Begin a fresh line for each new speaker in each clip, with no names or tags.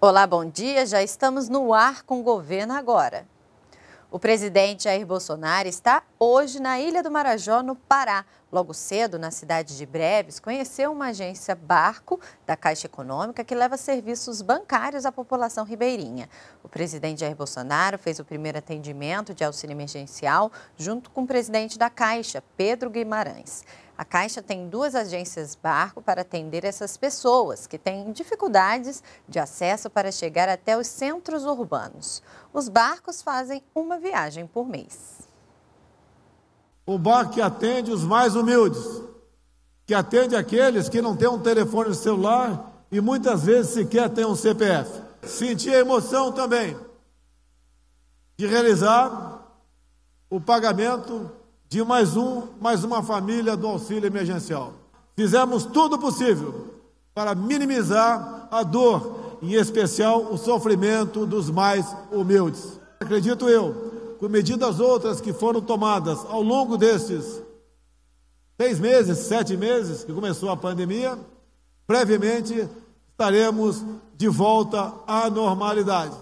Olá, bom dia. Já estamos no ar com o governo agora. O presidente Jair Bolsonaro está hoje na Ilha do Marajó, no Pará, Logo cedo, na cidade de Breves, conheceu uma agência barco da Caixa Econômica que leva serviços bancários à população ribeirinha. O presidente Jair Bolsonaro fez o primeiro atendimento de auxílio emergencial junto com o presidente da Caixa, Pedro Guimarães. A Caixa tem duas agências barco para atender essas pessoas que têm dificuldades de acesso para chegar até os centros urbanos. Os barcos fazem uma viagem por mês.
O bar que atende os mais humildes, que atende aqueles que não têm um telefone celular e muitas vezes sequer têm um CPF. Senti a emoção também de realizar o pagamento de mais um, mais uma família do auxílio emergencial. Fizemos tudo possível para minimizar a dor, em especial o sofrimento dos mais humildes. Acredito eu com medidas outras que foram tomadas ao longo desses seis meses, sete meses que começou a pandemia, brevemente estaremos de volta à normalidade.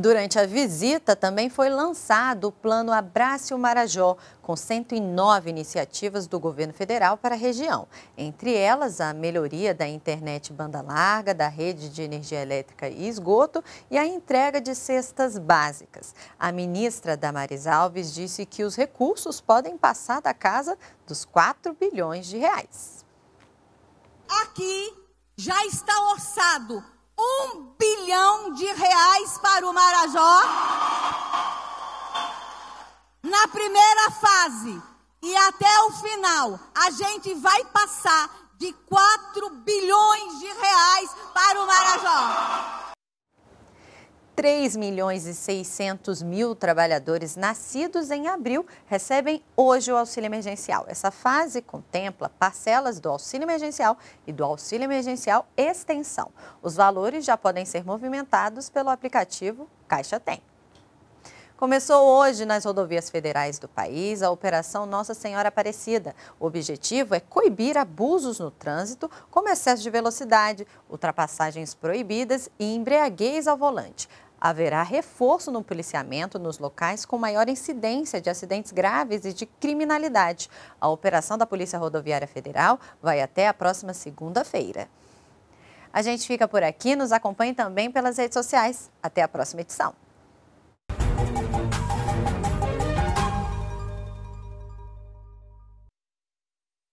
Durante a visita, também foi lançado o Plano Abrace o Marajó, com 109 iniciativas do governo federal para a região. Entre elas, a melhoria da internet banda larga, da rede de energia elétrica e esgoto e a entrega de cestas básicas. A ministra Damares Alves disse que os recursos podem passar da casa dos 4 bilhões de reais.
Aqui já está orçado um bilhão de reais para o Marajó na primeira fase. E até o final, a gente vai passar de 4 bilhões de reais para o Marajó.
3 milhões e 600 mil trabalhadores nascidos em abril recebem hoje o auxílio emergencial. Essa fase contempla parcelas do auxílio emergencial e do auxílio emergencial extensão. Os valores já podem ser movimentados pelo aplicativo Caixa Tem. Começou hoje nas rodovias federais do país a Operação Nossa Senhora Aparecida. O objetivo é coibir abusos no trânsito, como excesso de velocidade, ultrapassagens proibidas e embriaguez ao volante. Haverá reforço no policiamento nos locais com maior incidência de acidentes graves e de criminalidade. A operação da Polícia Rodoviária Federal vai até a próxima segunda-feira. A gente fica por aqui, nos acompanhe também pelas redes sociais. Até a próxima edição.